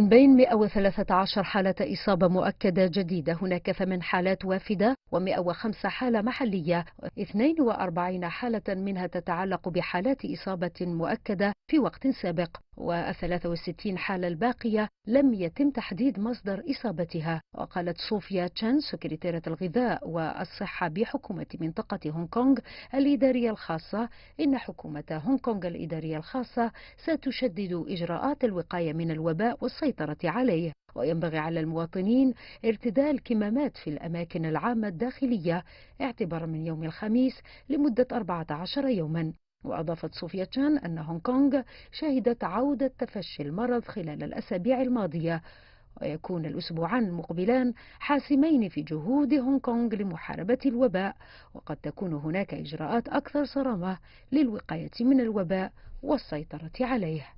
من بين 113 حالة إصابة مؤكدة جديدة هناك 8 حالات وافدة و105 حالة محلية 42 حالة منها تتعلق بحالات إصابة مؤكدة في وقت سابق والثلاث وستين حالة الباقية لم يتم تحديد مصدر إصابتها وقالت صوفيا تشان سكرتيرة الغذاء والصحة بحكومة منطقة هونغ كونغ الإدارية الخاصة إن حكومة هونغ كونغ الإدارية الخاصة ستشدد إجراءات الوقاية من الوباء والسيطرة عليه وينبغي على المواطنين ارتداء الكمامات في الأماكن العامة الداخلية اعتبارا من يوم الخميس لمدة 14 يوما وأضافت صوفيا تشان أن هونغ كونغ شهدت عودة تفشي المرض خلال الأسابيع الماضية ويكون الأسبوعان المقبلان حاسمين في جهود هونغ كونغ لمحاربة الوباء وقد تكون هناك إجراءات أكثر صرامة للوقاية من الوباء والسيطرة عليه